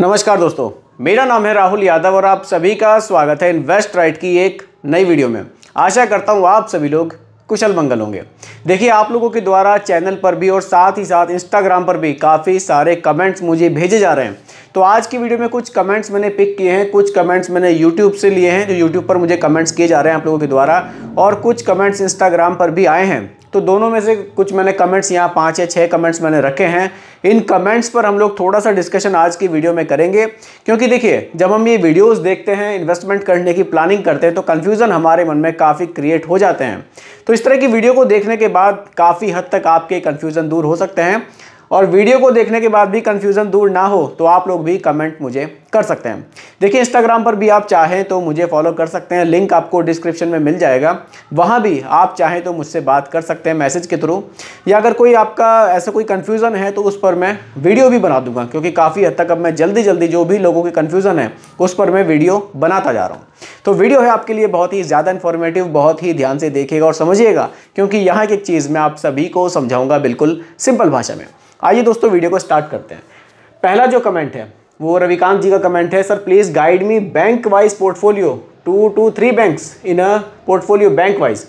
नमस्कार दोस्तों मेरा नाम है राहुल यादव और आप सभी का स्वागत है इन्वेस्ट राइट की एक नई वीडियो में आशा करता हूँ आप सभी लोग कुशल मंगल होंगे देखिए आप लोगों के द्वारा चैनल पर भी और साथ ही साथ इंस्टाग्राम पर भी काफ़ी सारे कमेंट्स मुझे भेजे जा रहे हैं तो आज की वीडियो में कुछ कमेंट्स मैंने पिक किए हैं कुछ कमेंट्स मैंने यूट्यूब से लिए हैं जो यूट्यूब पर मुझे कमेंट्स किए जा रहे हैं आप लोगों के द्वारा और कुछ कमेंट्स इंस्टाग्राम पर भी आए हैं तो दोनों में से कुछ मैंने कमेंट्स यहाँ पाँच या छः कमेंट्स मैंने रखे हैं इन कमेंट्स पर हम लोग थोड़ा सा डिस्कशन आज की वीडियो में करेंगे क्योंकि देखिए जब हम ये वीडियोस देखते हैं इन्वेस्टमेंट करने की प्लानिंग करते हैं तो कन्फ्यूज़न हमारे मन में काफ़ी क्रिएट हो जाते हैं तो इस तरह की वीडियो को देखने के बाद काफ़ी हद तक आपके कन्फ्यूज़न दूर हो सकते हैं और वीडियो को देखने के बाद भी कन्फ्यूज़न दूर ना हो तो आप लोग भी कमेंट मुझे कर सकते हैं देखिए इंस्टाग्राम पर भी आप चाहें तो मुझे फॉलो कर सकते हैं लिंक आपको डिस्क्रिप्शन में मिल जाएगा वहाँ भी आप चाहें तो मुझसे बात कर सकते हैं मैसेज के थ्रू या अगर कोई आपका ऐसा कोई कन्फ्यूज़न है तो उस पर मैं वीडियो भी बना दूंगा क्योंकि काफ़ी हद तक अब मैं जल्दी जल्दी जो भी लोगों की कन्फ्यूज़न है उस पर मैं वीडियो बनाता जा रहा हूँ तो वीडियो है आपके लिए बहुत ही ज़्यादा इन्फॉर्मेटिव बहुत ही ध्यान से देखेगा और समझिएगा क्योंकि यहाँ की एक चीज़ मैं आप सभी को समझाऊँगा बिल्कुल सिंपल भाषा में आइए दोस्तों वीडियो को स्टार्ट करते हैं पहला जो कमेंट है वो रविकांत जी का कमेंट है sir please guide me bank wise portfolio two to three banks in a portfolio bank wise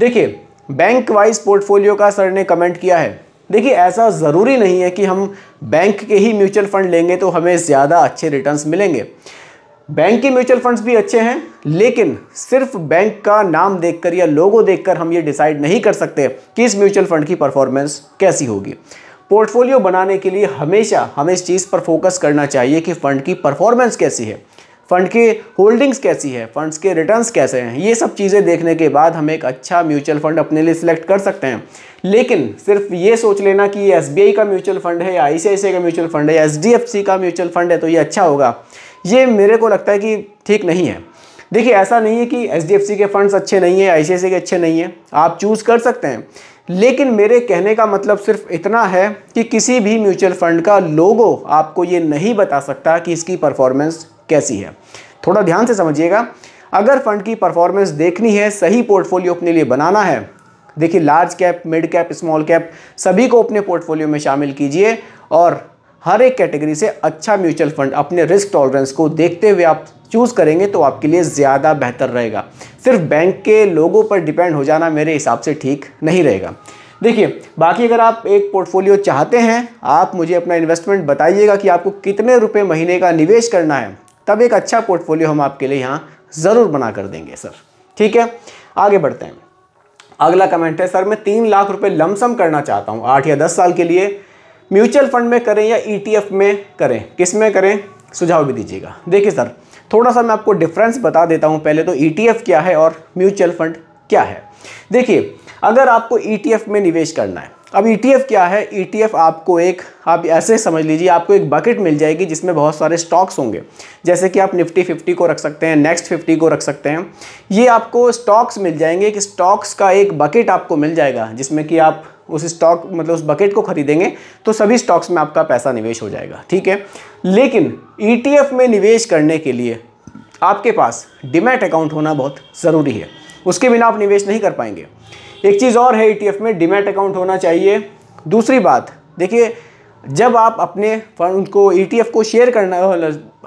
देखिए बैंक वाइज पोर्टफोलियो का सर ने कमेंट किया है देखिए ऐसा ज़रूरी नहीं है कि हम बैंक के ही म्यूचुअल फंड लेंगे तो हमें ज़्यादा अच्छे रिटर्न्स मिलेंगे बैंक के म्यूचुअल फंड्स भी अच्छे हैं लेकिन सिर्फ बैंक का नाम देखकर या लोगो देखकर हम ये डिसाइड नहीं कर सकते कि इस म्यूचुअल फंड की परफॉर्मेंस कैसी होगी पोर्टफोलियो बनाने के लिए हमेशा हमें इस चीज़ पर फोकस करना चाहिए कि फ़ंड की परफॉर्मेंस कैसी है फ़ंड की होल्डिंग्स कैसी है फंड्स के रिटर्न्स कैसे हैं ये सब चीज़ें देखने के बाद हम एक अच्छा म्यूचुअल फ़ंड अपने लिए सिलेक्ट कर सकते हैं लेकिन सिर्फ ये सोच लेना कि ये एस का म्यूचुअल फ़ंड है या आई का म्यूचुअल फ़ंड है या एच का म्यूचुअल फ़ंड है तो ये अच्छा होगा ये मेरे को लगता है कि ठीक नहीं है देखिए ऐसा नहीं है कि एच के फ़ंड्स अच्छे नहीं है आई के अच्छे नहीं हैं आप चूज़ कर सकते हैं लेकिन मेरे कहने का मतलब सिर्फ इतना है कि किसी भी म्यूचुअल फंड का लोगो आपको ये नहीं बता सकता कि इसकी परफॉर्मेंस कैसी है थोड़ा ध्यान से समझिएगा अगर फंड की परफॉर्मेंस देखनी है सही पोर्टफोलियो अपने लिए बनाना है देखिए large cap mid cap small cap सभी को अपने पोर्टफोलियो में शामिल कीजिए और हर एक कैटेगरी से अच्छा म्यूचुअल फंड अपने रिस्क टॉलरेंस को देखते हुए आप चूज़ करेंगे तो आपके लिए ज़्यादा बेहतर रहेगा सिर्फ बैंक के लोगों पर डिपेंड हो जाना मेरे हिसाब से ठीक नहीं रहेगा देखिए बाकी अगर आप एक पोर्टफोलियो चाहते हैं आप मुझे अपना इन्वेस्टमेंट बताइएगा कि आपको कितने रुपए महीने का निवेश करना है तब एक अच्छा पोर्टफोलियो हम आपके लिए यहाँ ज़रूर बना कर देंगे सर ठीक है आगे बढ़ते हैं अगला कमेंट है सर मैं तीन लाख रुपए लमसम करना चाहता हूँ आठ या दस साल के लिए म्यूचुअल फंड में करें या ईटीएफ e में करें किस में करें सुझाव भी दीजिएगा देखिए सर थोड़ा सा मैं आपको डिफरेंस बता देता हूँ पहले तो ईटीएफ e क्या है और म्यूचुअल फंड क्या है देखिए अगर आपको ईटीएफ e में निवेश करना है अब ईटीएफ e क्या है ईटीएफ e आपको एक आप ऐसे समझ लीजिए आपको एक बकेट मिल जाएगी जिसमें बहुत सारे स्टॉक्स होंगे जैसे कि आप निफ्टी फिफ्टी को रख सकते हैं नेक्स्ट फिफ्टी को रख सकते हैं ये आपको स्टॉक्स मिल जाएंगे कि स्टॉक्स का एक बकेट आपको मिल जाएगा जिसमें कि आप उस स्टॉक मतलब उस बकेट को खरीदेंगे तो सभी स्टॉक्स में आपका पैसा निवेश हो जाएगा ठीक है लेकिन ई e में निवेश करने के लिए आपके पास डिमेट अकाउंट होना बहुत ज़रूरी है उसके बिना आप निवेश नहीं कर पाएंगे एक चीज़ और है ई e में डिमेट अकाउंट होना चाहिए दूसरी बात देखिए जब आप अपने फंड को ई e को शेयर करना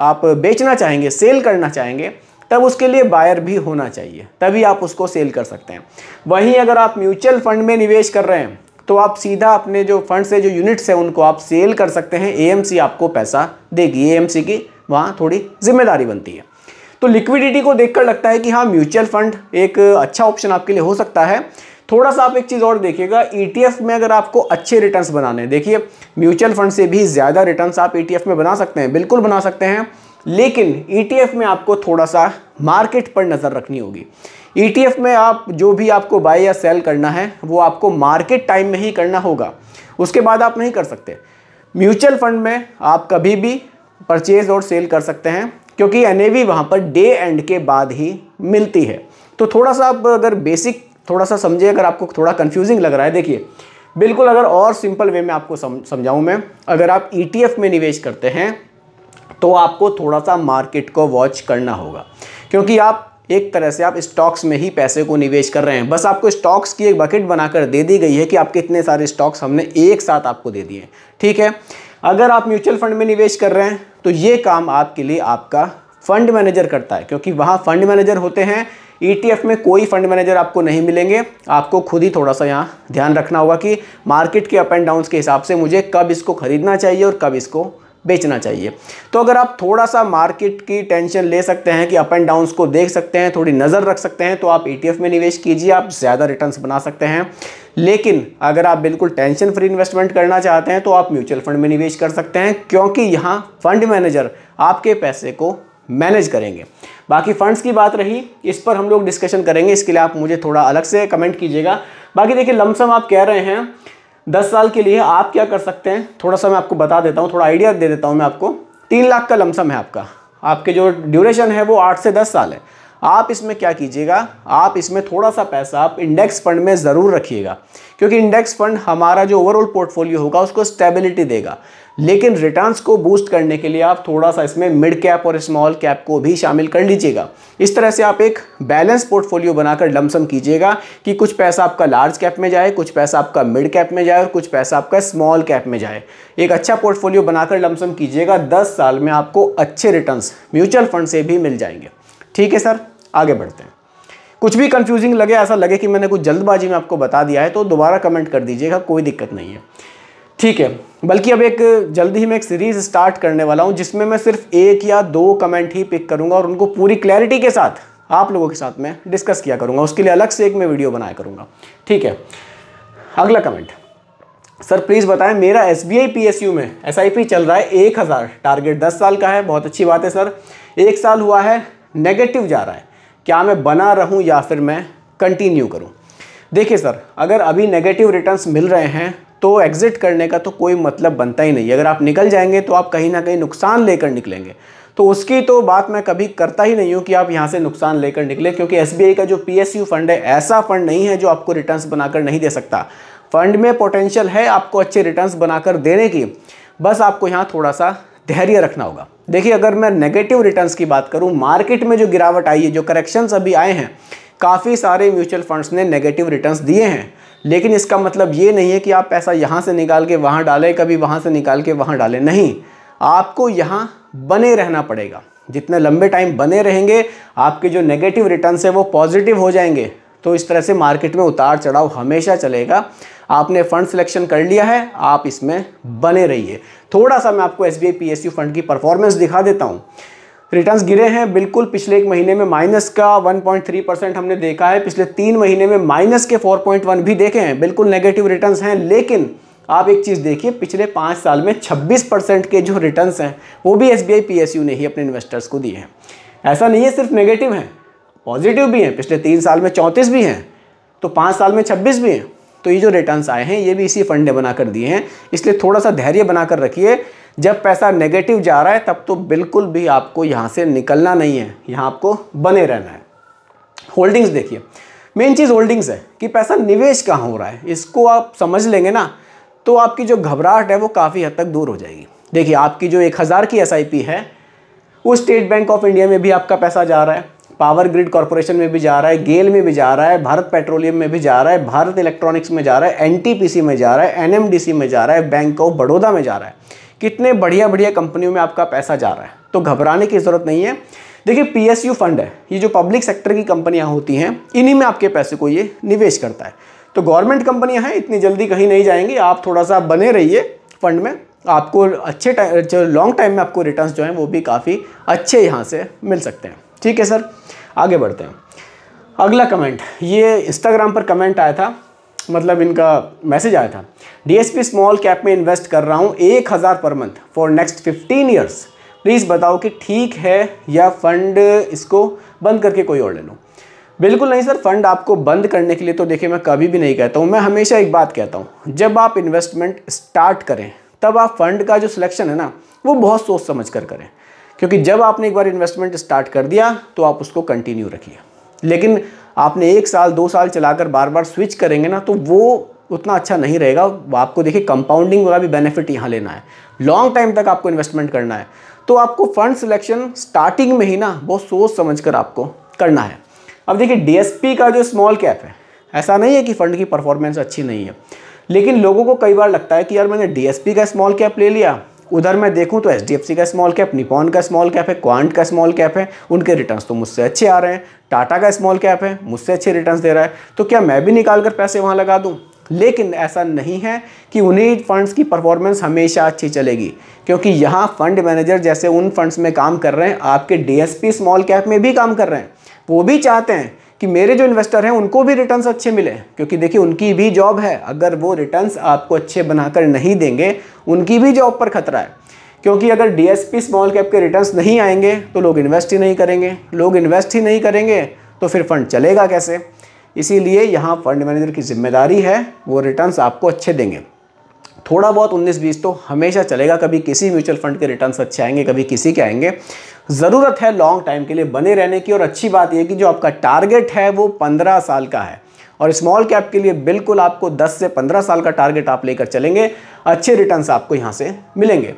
आप बेचना चाहेंगे सेल करना चाहेंगे तब उसके लिए बायर भी होना चाहिए तभी आप उसको सेल कर सकते हैं वहीं अगर आप म्यूचुअल फंड में निवेश कर रहे हैं तो आप सीधा अपने जो फंड से जो यूनिट्स हैं उनको आप सेल कर सकते हैं एएमसी आपको पैसा देगी एएमसी की वहाँ थोड़ी जिम्मेदारी बनती है तो लिक्विडिटी को देखकर लगता है कि हाँ म्यूचुअल फंड एक अच्छा ऑप्शन आपके लिए हो सकता है थोड़ा सा आप एक चीज़ और देखिएगा ईटीएफ e में अगर आपको अच्छे रिटर्न्स बनाने हैं देखिए म्यूचुअल फंड से भी ज़्यादा रिटर्न्स आप ईटीएफ e में बना सकते हैं बिल्कुल बना सकते हैं लेकिन ईटीएफ e में आपको थोड़ा सा मार्केट पर नज़र रखनी होगी ईटीएफ में आप जो भी आपको बाय या सेल करना है वो आपको मार्केट टाइम में ही करना होगा उसके बाद आप नहीं कर सकते म्यूचुअल फंड में आप कभी भी परचेज और सेल कर सकते हैं क्योंकि एन ए वहाँ पर डे एंड के बाद ही मिलती है तो थोड़ा सा आप अगर बेसिक थोड़ा सा समझे अगर आपको थोड़ा कन्फ्यूजिंग लग रहा है देखिए बिल्कुल अगर और सिंपल वे में आपको समझाऊँ मैं अगर आप ई e में निवेश करते हैं तो आपको थोड़ा सा मार्केट को वॉच करना होगा क्योंकि आप एक तरह से आप स्टॉक्स में ही पैसे को निवेश कर रहे हैं बस आपको स्टॉक्स की एक बकेट बनाकर दे दी गई है कि आपके इतने सारे स्टॉक्स हमने एक साथ आपको दे दिए ठीक है अगर आप म्यूचुअल फंड में निवेश कर रहे हैं तो ये काम आपके लिए आपका फंड मैनेजर करता है क्योंकि वहाँ फंड मैनेजर होते हैं ईटीएफ e में कोई फंड मैनेजर आपको नहीं मिलेंगे आपको खुद ही थोड़ा सा यहाँ ध्यान रखना होगा कि मार्केट के अप एंड डाउन्स के हिसाब से मुझे कब इसको खरीदना चाहिए और कब इसको बेचना चाहिए तो अगर आप थोड़ा सा मार्केट की टेंशन ले सकते हैं कि अप एंड डाउन्स को देख सकते हैं थोड़ी नज़र रख सकते हैं तो आप ईटीएफ e में निवेश कीजिए आप ज़्यादा रिटर्न्स बना सकते हैं लेकिन अगर आप बिल्कुल टेंशन फ्री इन्वेस्टमेंट करना चाहते हैं तो आप म्यूचुअल फंड में निवेश कर सकते हैं क्योंकि यहाँ फंड मैनेजर आपके पैसे को मैनेज करेंगे बाकी फंड्स की बात रही इस पर हम लोग डिस्कशन करेंगे इसके लिए आप मुझे थोड़ा अलग से कमेंट कीजिएगा बाकी देखिए लमसम आप कह रहे हैं दस साल के लिए आप क्या कर सकते हैं थोड़ा सा मैं आपको बता देता हूँ थोड़ा आइडिया दे देता हूँ मैं आपको तीन लाख का लमसम है आपका आपके जो ड्यूरेशन है वो आठ से दस साल है आप इसमें क्या कीजिएगा आप इसमें थोड़ा सा पैसा आप इंडेक्स फंड में ज़रूर रखिएगा क्योंकि इंडेक्स फंड हमारा जो ओवरऑल पोर्टफोलियो होगा उसको स्टेबिलिटी देगा लेकिन रिटर्न्स को बूस्ट करने के लिए आप थोड़ा सा इसमें मिड कैप और स्मॉल कैप को भी शामिल कर लीजिएगा इस तरह से आप एक बैलेंस पोर्टफोलियो बनाकर लमसम कीजिएगा कि कुछ पैसा आपका लार्ज कैप में जाए कुछ पैसा आपका मिड कैप में जाए और कुछ पैसा आपका स्मॉल कैप में जाए एक अच्छा पोर्टफोलियो बनाकर लमसम कीजिएगा दस साल में आपको अच्छे रिटर्न म्यूचुअल फंड से भी मिल जाएंगे ठीक है सर आगे बढ़ते हैं कुछ भी कंफ्यूजिंग लगे ऐसा लगे कि मैंने कुछ जल्दबाजी में आपको बता दिया है तो दोबारा कमेंट कर दीजिएगा कोई दिक्कत नहीं है ठीक है बल्कि अब एक जल्दी ही मैं एक सीरीज़ स्टार्ट करने वाला हूँ जिसमें मैं सिर्फ एक या दो कमेंट ही पिक करूँगा और उनको पूरी क्लैरिटी के साथ आप लोगों के साथ मैं डिस्कस किया करूँगा उसके लिए अलग से एक मैं वीडियो बनाया करूँगा ठीक है अगला कमेंट सर प्लीज़ बताएं मेरा S B I P S U में एस आई पी चल रहा है एक हज़ार टारगेट दस साल का है बहुत अच्छी बात है सर एक साल हुआ है नेगेटिव जा रहा है क्या मैं बना रहूँ या फिर मैं कंटिन्यू करूँ देखिए सर अगर अभी नेगेटिव रिटर्न्स मिल रहे हैं तो एग्ज़िट करने का तो कोई मतलब बनता ही नहीं अगर आप निकल जाएंगे तो आप कहीं ना कहीं नुकसान लेकर निकलेंगे तो उसकी तो बात मैं कभी करता ही नहीं हूँ कि आप यहाँ से नुकसान लेकर निकले क्योंकि एस का जो पी फंड है ऐसा फंड नहीं है जो आपको रिटर्न बनाकर नहीं दे सकता फंड में पोटेंशियल है आपको अच्छे रिटर्न बनाकर देने की बस आपको यहाँ थोड़ा सा धैर्य रखना होगा देखिए अगर मैं नेगेटिव रिटर्न्स की बात करूं मार्केट में जो गिरावट आई है जो करेक्शंस अभी आए हैं काफ़ी सारे म्यूचुअल फंड्स ने नेगेटिव रिटर्न्स दिए हैं लेकिन इसका मतलब ये नहीं है कि आप पैसा यहाँ से निकाल के वहाँ डालें कभी वहाँ से निकाल के वहाँ डालें नहीं आपको यहाँ बने रहना पड़ेगा जितने लंबे टाइम बने रहेंगे आपके जो नेगेटिव रिटर्न है वो पॉजिटिव हो जाएंगे तो इस तरह से मार्केट में उतार चढ़ाव हमेशा चलेगा आपने फंड सिलेक्शन कर लिया है आप इसमें बने रहिए थोड़ा सा मैं आपको एस बी फंड की परफॉर्मेंस दिखा देता हूँ रिटर्न्स गिरे हैं बिल्कुल पिछले एक महीने में माइनस का 1.3 परसेंट हमने देखा है पिछले तीन महीने में माइनस के 4.1 भी देखे हैं बिल्कुल नेगेटिव रिटर्न्स हैं लेकिन आप एक चीज़ देखिए पिछले पाँच साल में 26 परसेंट के जो रिटर्न्स हैं वो भी एस बी ने ही अपने इन्वेस्टर्स को दिए हैं ऐसा नहीं है सिर्फ नेगेटिव हैं पॉजिटिव भी हैं पिछले तीन साल में चौंतीस भी हैं तो पाँच साल में छब्बीस भी हैं तो ये जो रिटर्न्स आए हैं ये भी इसी फंड ने बनाकर दिए हैं इसलिए थोड़ा सा धैर्य बनाकर रखिए जब पैसा नेगेटिव जा रहा है तब तो बिल्कुल भी आपको यहाँ से निकलना नहीं है यहाँ आपको बने रहना है होल्डिंग्स देखिए मेन चीज़ होल्डिंग्स है कि पैसा निवेश कहाँ हो रहा है इसको आप समझ लेंगे ना तो आपकी जो घबराहट है वो काफ़ी हद तक दूर हो जाएगी देखिए आपकी जो एक हज़ार की एस है वो स्टेट बैंक ऑफ इंडिया में भी आपका पैसा जा रहा है पावर ग्रिड कॉरपोरेशन में भी जा रहा है गेल में भी जा रहा है भारत पेट्रोलियम में भी जा रहा है भारत इलेक्ट्रॉनिक्स में जा रहा है एनटीपीसी में जा रहा है एनएमडीसी में जा रहा है बैंक ऑफ बड़ौदा में जा रहा है कितने बढ़िया बढ़िया कंपनियों में आपका पैसा जा रहा है तो घबराने की ज़रूरत नहीं है देखिए पीएसयू फंड है ये जो पब्लिक सेक्टर की कंपनियां होती हैं इन्हीं में आपके पैसे को ये निवेश करता है तो गवर्नमेंट कंपनियां हैं इतनी जल्दी कहीं नहीं जाएंगी आप थोड़ा सा बने रहिए फंड में आपको अच्छे टाइम लॉन्ग टाइम में आपको रिटर्न्स जो हैं वो भी काफ़ी अच्छे यहाँ से मिल सकते हैं ठीक है सर आगे बढ़ते हैं अगला कमेंट ये इंस्टाग्राम पर कमेंट आया था मतलब इनका मैसेज आया था डीएसपी स्मॉल कैप में इन्वेस्ट कर रहा हूँ एक हज़ार per month for next fifteen years please बताओ कि ठीक है या फंड इसको बंद करके कोई और ले लूँ बिल्कुल नहीं सर फंड आपको बंद करने के लिए तो देखिए मैं कभी भी नहीं कहता हूँ मैं हमेशा एक बात कहता हूँ जब आप इन्वेस्टमेंट स्टार्ट करें तब आप फंड का जो सिलेक्शन है ना वो बहुत सोच समझ कर करें क्योंकि जब आपने एक बार इन्वेस्टमेंट स्टार्ट कर दिया तो आप उसको कंटिन्यू रखिए लेकिन आपने एक साल दो साल चलाकर बार बार स्विच करेंगे ना तो वो उतना अच्छा नहीं रहेगा आपको देखिए कंपाउंडिंग वाला भी बेनिफिट यहाँ लेना है लॉन्ग टाइम तक आपको इन्वेस्टमेंट करना है तो आपको फंड सिलेक्शन स्टार्टिंग में ही ना बहुत सोच समझ कर आपको करना है अब देखिए डीएसपी का जो स्मॉल कैप है ऐसा नहीं है कि फ़ंड की परफॉर्मेंस अच्छी नहीं है लेकिन लोगों को कई बार लगता है कि यार मैंने डीएसपी का स्मॉल कैप ले लिया उधर मैं देखूँ तो एच का स्मॉल कैप निपॉन का स्मॉल कैप है क्वांट का स्मॉल कैप है उनके रिटर्न तो मुझसे अच्छे आ रहे हैं टाटा का स्मॉल कैप है मुझसे अच्छे रिटर्न दे रहा है तो क्या मैं भी निकाल कर पैसे वहाँ लगा दूँ लेकिन ऐसा नहीं है कि उन्हीं फंड्स की परफॉर्मेंस हमेशा अच्छी चलेगी क्योंकि यहाँ फंड मैनेजर जैसे उन फंड्स में काम कर रहे हैं आपके डी स्मॉल कैप में भी काम कर रहे हैं वो भी चाहते हैं कि मेरे जो इन्वेस्टर हैं उनको भी रिटर्न्स अच्छे मिले क्योंकि देखिए उनकी भी जॉब है अगर वो रिटर्न्स आपको अच्छे बनाकर नहीं देंगे उनकी भी जॉब पर खतरा है क्योंकि अगर डीएसपी स्मॉल कैप के रिटर्न्स नहीं आएंगे तो लोग इन्वेस्ट ही नहीं करेंगे लोग इन्वेस्ट ही नहीं करेंगे तो फिर फंड चलेगा कैसे इसीलिए यहाँ फंड मैनेजर की जिम्मेदारी है वो रिटर्न्स आपको अच्छे देंगे थोड़ा बहुत 19-20 तो हमेशा चलेगा कभी किसी म्यूचुअल फंड के रिटर्न्स अच्छे आएंगे कभी किसी के आएंगे ज़रूरत है लॉन्ग टाइम के लिए बने रहने की और अच्छी बात यह कि जो आपका टारगेट है वो पंद्रह साल का है और स्मॉल कैप के लिए बिल्कुल आपको 10 से 15 साल का टारगेट आप लेकर चलेंगे अच्छे रिटर्न आपको यहाँ से मिलेंगे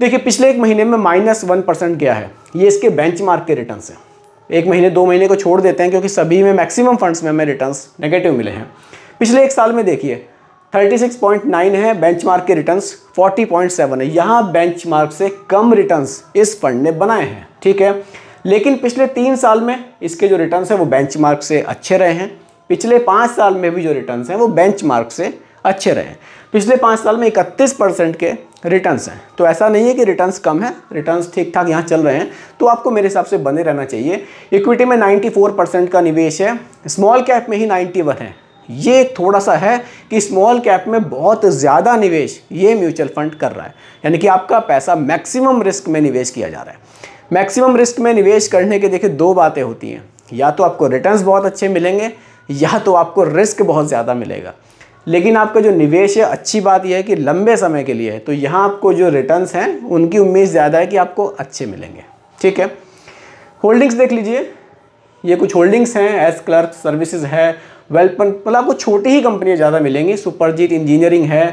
देखिए पिछले एक महीने में माइनस वन परसेंट गया है ये इसके बेंचमार्क के रिटर्न हैं एक महीने दो महीने को छोड़ देते हैं क्योंकि सभी में मैक्सिमम फंड्स में हमें रिटर्न्स नेगेटिव मिले हैं पिछले एक साल में देखिए 36.9 है बेंचमार्क के रिटर्न्स 40.7 है यहाँ बेंचमार्क से कम रिटर्न्स इस फंड ने बनाए हैं ठीक है लेकिन पिछले तीन साल में इसके जो रिटर्न हैं वो बेंचमार्क से अच्छे रहे हैं पिछले पाँच साल में भी जो रिटर्न हैं वो बेंचमार्क से अच्छे रहे हैं पिछले पाँच साल में इकतीस परसेंट के रिटर्न्स हैं तो ऐसा नहीं है कि रिटर्न्स कम है रिटर्न्स ठीक ठाक यहाँ चल रहे हैं तो आपको मेरे हिसाब से बने रहना चाहिए इक्विटी में 94 परसेंट का निवेश है स्मॉल कैप में ही 91 है ये थोड़ा सा है कि स्मॉल कैप में बहुत ज़्यादा निवेश ये म्यूचुअल फंड कर रहा है यानी कि आपका पैसा मैक्सिमम रिस्क में निवेश किया जा रहा है मैक्सिमम रिस्क में निवेश करने के देखिए दो बातें होती हैं या तो आपको रिटर्न्स बहुत अच्छे मिलेंगे या तो आपको रिस्क बहुत ज़्यादा मिलेगा लेकिन आपका जो निवेश है अच्छी बात यह है कि लंबे समय के लिए है तो यहाँ आपको जो रिटर्न्स हैं उनकी उम्मीद ज़्यादा है कि आपको अच्छे मिलेंगे ठीक है होल्डिंग्स देख लीजिए ये कुछ होल्डिंग्स हैं एस क्लर्क सर्विसेज है वेल्पन मतलब आपको छोटी ही कंपनियाँ ज़्यादा मिलेंगी सुपरजीत इंजीनियरिंग है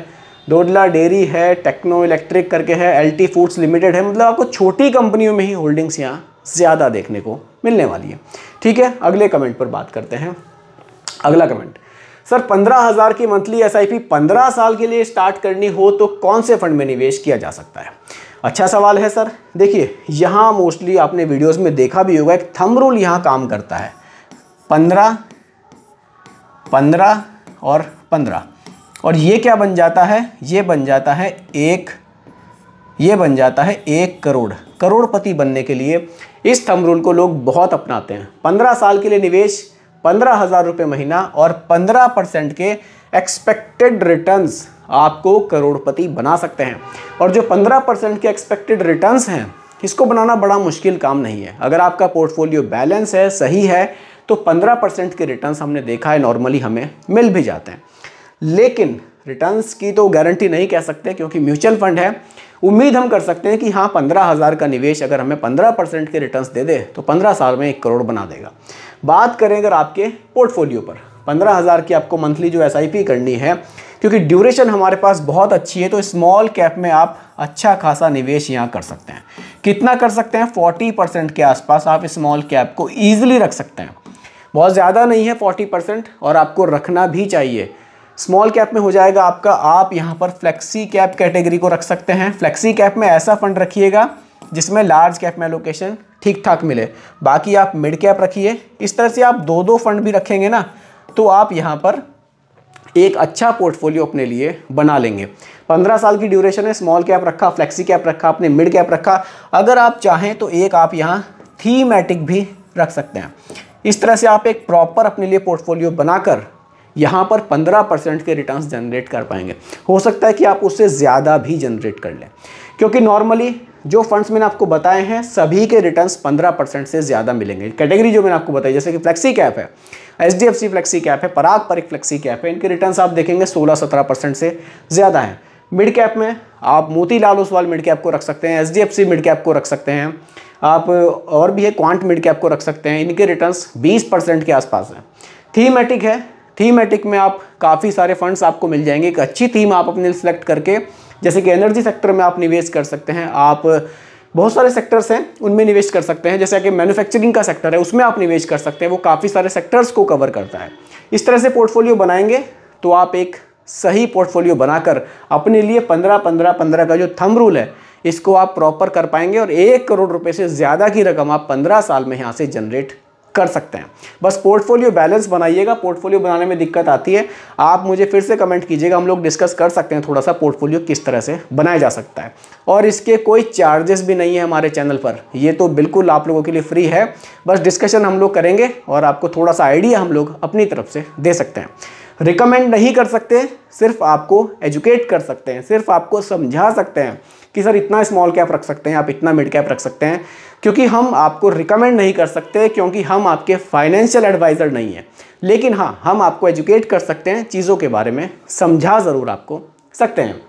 डोडला डेयरी है टेक्नो इलेक्ट्रिक करके है एलटी फूड्स लिमिटेड है मतलब आपको छोटी कंपनियों में ही होल्डिंग्स यहाँ ज़्यादा देखने को मिलने वाली है ठीक है अगले कमेंट पर बात करते हैं अगला कमेंट सर पंद्रह हज़ार की मंथली एस आई पी पंद्रह साल के लिए स्टार्ट करनी हो तो कौन से फंड में निवेश किया जा सकता है अच्छा सवाल है सर देखिए यहाँ मोस्टली आपने वीडियोस में देखा भी होगा एक थमरूल रूल यहाँ काम करता है पंद्रह पंद्रह और पंद्रह और ये क्या बन जाता है ये बन जाता है एक ये बन जाता है एक करोड़ करोड़पति बनने के लिए इस थम रूल को लोग बहुत अपनाते हैं पंद्रह साल के लिए निवेश पंद्रह हज़ार रुपये महीना और पंद्रह परसेंट के एक्सपेक्टेड रिटर्न्स आपको करोड़पति बना सकते हैं और जो 15 परसेंट के एक्सपेक्टेड रिटर्न्स हैं इसको बनाना बड़ा मुश्किल काम नहीं है अगर आपका पोर्टफोलियो बैलेंस है सही है तो 15 परसेंट के रिटर्न्स हमने देखा है नॉर्मली हमें मिल भी जाते हैं लेकिन रिटर्न्स की तो गारंटी नहीं कह सकते क्योंकि म्यूचुअल फंड है उम्मीद हम कर सकते हैं कि हाँ पंद्रह हज़ार का निवेश अगर हमें पंद्रह परसेंट के रिटर्न्स दे दे तो पंद्रह साल में एक करोड़ बना देगा बात करें अगर आपके पोर्टफोलियो पर पंद्रह हज़ार की आपको मंथली जो एस करनी है क्योंकि ड्यूरेशन हमारे पास बहुत अच्छी है तो स्मॉल कैप में आप अच्छा खासा निवेश यहाँ कर सकते हैं कितना कर सकते हैं फोर्टी परसेंट के आसपास आप स्मॉल कैप को ईजिली रख सकते हैं बहुत ज़्यादा नहीं है फोर्टी परसेंट और आपको रखना भी चाहिए स्मॉल कैप में हो जाएगा आपका आप यहाँ पर फ्लेक्सी कैप कैटेगरी को रख सकते हैं फ्लेक्सी कैप में ऐसा फंड रखिएगा जिसमें लार्ज कैप में लोकेशन ठीक ठाक मिले बाकी आप मिड कैप रखिए इस तरह से आप दो दो फंड भी रखेंगे ना तो आप यहाँ पर एक अच्छा पोर्टफोलियो अपने लिए बना लेंगे पंद्रह साल की ड्यूरेशन है स्मॉल कैप रखा फ्लेक्सी कैप रखा आपने मिड कैप रखा अगर आप चाहें तो एक आप यहाँ थीमेटिक भी रख सकते हैं इस तरह से आप एक प्रॉपर अपने लिए पोर्टफोलियो बनाकर यहाँ पर 15 परसेंट के रिटर्न्स जनरेट कर पाएंगे हो सकता है कि आप उससे ज़्यादा भी जनरेट कर लें क्योंकि नॉर्मली जो फंड्स मैंने आपको बताए हैं सभी के रिटर्न्स 15 परसेंट से ज़्यादा मिलेंगे कैटेगरी जो मैंने आपको बताई जैसे कि फ्लेक्सी कैप है H D F C flexi cap है पराग परिक फ्लेक्सी कैप है इनके रिटर्न आप देखेंगे सोलह सत्रह परसेंट से ज़्यादा हैं मिड कैप में आप मोतीलाल ओसवाल मिड कैप को रख सकते हैं H D F C mid cap को रख सकते हैं आप और भी है क्वांट मिड कैप को रख सकते हैं इनके रिटर्न बीस परसेंट के आसपास हैं थीमेटिक है थीमेटिक में आप काफ़ी सारे फंड्स आपको मिल जाएंगे एक अच्छी थीम आप अपने सेलेक्ट करके जैसे कि एनर्जी सेक्टर में आप निवेश कर सकते हैं आप बहुत सारे सेक्टर्स हैं उनमें निवेश कर सकते हैं जैसे कि मैन्युफैक्चरिंग का सेक्टर है उसमें आप निवेश कर सकते हैं वो काफ़ी सारे सेक्टर्स को कवर करता है इस तरह से पोर्टफोलियो बनाएंगे तो आप एक सही पोर्टफोलियो बनाकर अपने लिए पंद्रह पंद्रह पंद्रह का जो थम रूल है इसको आप प्रॉपर कर पाएंगे और एक करोड़ रुपए से ज़्यादा की रकम आप पंद्रह साल में यहाँ से जनरेट कर सकते हैं बस पोर्टफोलियो बैलेंस बनाइएगा पोर्टफोलियो बनाने में दिक्कत आती है आप मुझे फिर से कमेंट कीजिएगा हम लोग डिस्कस कर सकते हैं थोड़ा सा पोर्टफोलियो किस तरह से बनाया जा सकता है और इसके कोई चार्जेस भी नहीं है हमारे चैनल पर ये तो बिल्कुल आप लोगों के लिए फ्री है बस डिस्कशन हम लोग करेंगे और आपको थोड़ा सा आइडिया हम लोग अपनी तरफ से दे सकते हैं रिकमेंड नहीं कर सकते सिर्फ आपको एजुकेट कर सकते हैं सिर्फ आपको समझा सकते हैं कि सर इतना स्मॉल कैप रख सकते हैं आप इतना मिड कैप रख सकते हैं क्योंकि हम आपको रिकमेंड नहीं कर सकते क्योंकि हम आपके फाइनेंशियल एडवाइज़र नहीं हैं लेकिन हाँ हम आपको एजुकेट कर सकते हैं चीज़ों के बारे में समझा ज़रूर आपको सकते हैं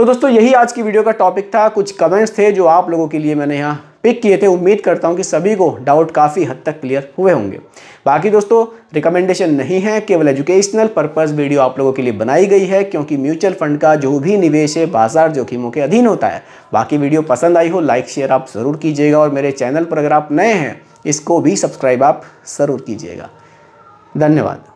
तो दोस्तों यही आज की वीडियो का टॉपिक था कुछ कमेंट्स थे जो आप लोगों के लिए मैंने यहाँ पिक किए थे उम्मीद करता हूँ कि सभी को डाउट काफ़ी हद तक क्लियर हुए होंगे बाकी दोस्तों रिकमेंडेशन नहीं है केवल एजुकेशनल पर्पज़ वीडियो आप लोगों के लिए बनाई गई है क्योंकि म्यूचुअल फंड का जो भी निवेश है बाजार जोखिमों के अधीन होता है बाकी वीडियो पसंद आई हो लाइक शेयर आप ज़रूर कीजिएगा और मेरे चैनल पर अगर आप नए हैं इसको भी सब्सक्राइब आप ज़रूर कीजिएगा धन्यवाद